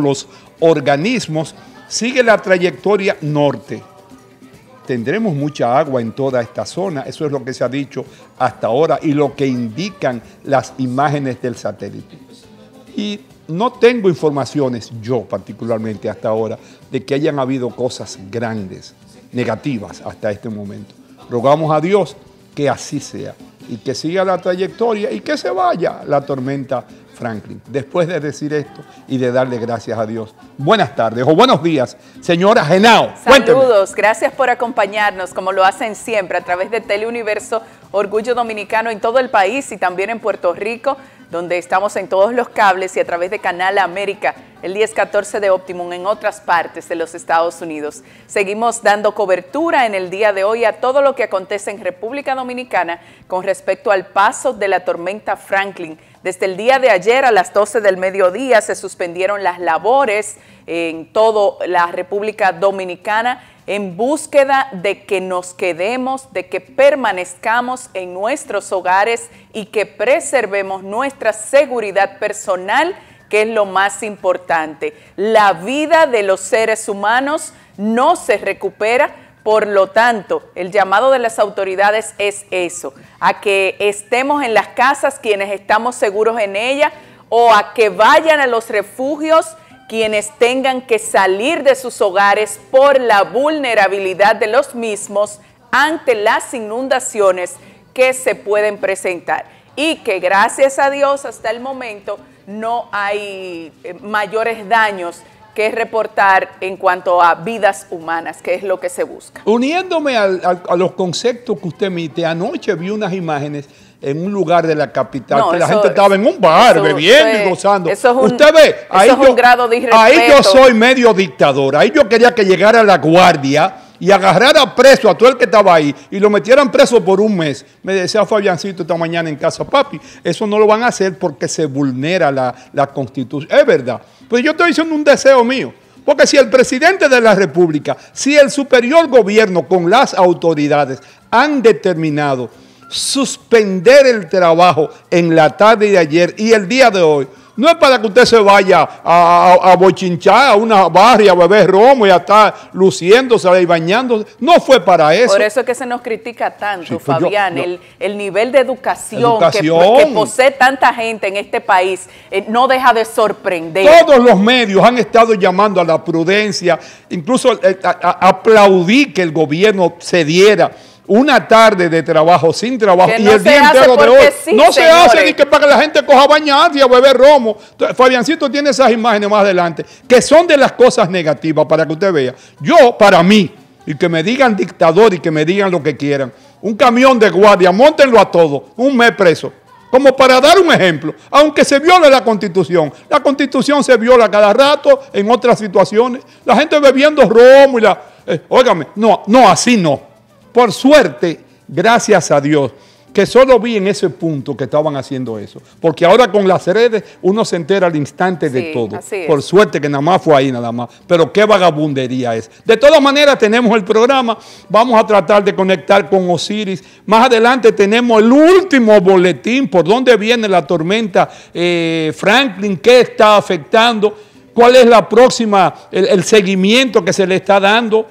los organismos, sigue la trayectoria norte. Tendremos mucha agua en toda esta zona, eso es lo que se ha dicho hasta ahora y lo que indican las imágenes del satélite. Y no tengo informaciones, yo particularmente hasta ahora, de que hayan habido cosas grandes, negativas hasta este momento. Rogamos a Dios que así sea y que siga la trayectoria y que se vaya la tormenta Franklin. Después de decir esto y de darle gracias a Dios. Buenas tardes o buenos días, señora Genao. Saludos, gracias por acompañarnos como lo hacen siempre a través de Teleuniverso Orgullo Dominicano en todo el país y también en Puerto Rico, donde estamos en todos los cables y a través de Canal América, el 10-14 de Optimum en otras partes de los Estados Unidos. Seguimos dando cobertura en el día de hoy a todo lo que acontece en República Dominicana con respecto al paso de la tormenta Franklin desde el día de ayer a las 12 del mediodía se suspendieron las labores en toda la República Dominicana en búsqueda de que nos quedemos, de que permanezcamos en nuestros hogares y que preservemos nuestra seguridad personal, que es lo más importante. La vida de los seres humanos no se recupera por lo tanto, el llamado de las autoridades es eso, a que estemos en las casas quienes estamos seguros en ellas o a que vayan a los refugios quienes tengan que salir de sus hogares por la vulnerabilidad de los mismos ante las inundaciones que se pueden presentar y que gracias a Dios hasta el momento no hay eh, mayores daños que reportar en cuanto a vidas humanas, que es lo que se busca. Uniéndome al, a los conceptos que usted emite, anoche vi unas imágenes en un lugar de la capital, la gente estaba en un bar bebiendo y gozando. Eso es un, Usted ve, ahí yo soy medio dictador, ahí yo quería que llegara la guardia y agarrara preso a todo el que estaba ahí y lo metieran preso por un mes, me decía Fabiancito esta mañana en casa, papi, eso no lo van a hacer porque se vulnera la, constitución. Es verdad. Pues yo estoy diciendo un deseo mío. Porque si el presidente de la República, si el superior gobierno con las autoridades han determinado suspender el trabajo en la tarde de ayer y el día de hoy, no es para que usted se vaya a, bochinchar a una barria, a beber romo y a estar luciéndose y bañándose. No fue para eso. Por eso es que se nos critica tanto, pues Fabián, el, nivel de educación, Que, posee tanta gente en este país eh, no deja de sorprender. Todos los medios han estado llamando a la prudencia, incluso eh, aplaudí que el gobierno cediera una tarde de trabajo sin trabajo y el día entero de hoy. no se hace ni que para que la gente coja bañarse y a beber romo. Fabiancito tiene esas imágenes más adelante, que son de las cosas negativas para que usted vea. Yo, para mí, y que me digan dictador y que me digan lo que quieran, un camión de guardia, montenlo a todos, un mes preso. Como para dar un ejemplo, aunque se viole la constitución, la constitución se viola cada rato en otras situaciones, la gente bebiendo romo y la... Eh, óigame, no, no, así no. Por suerte, gracias a Dios, que solo vi en ese punto que estaban haciendo eso. Porque ahora con las redes uno se entera al instante de todo. Por suerte que nada más fue ahí nada más. Pero qué vagabundería es. De todas maneras tenemos el programa. Vamos a tratar de conectar con Osiris. Más adelante tenemos el último boletín. ¿Por dónde viene la tormenta eh, Franklin? ¿Qué está afectando? ¿Cuál es la próxima, el seguimiento que se le está dando?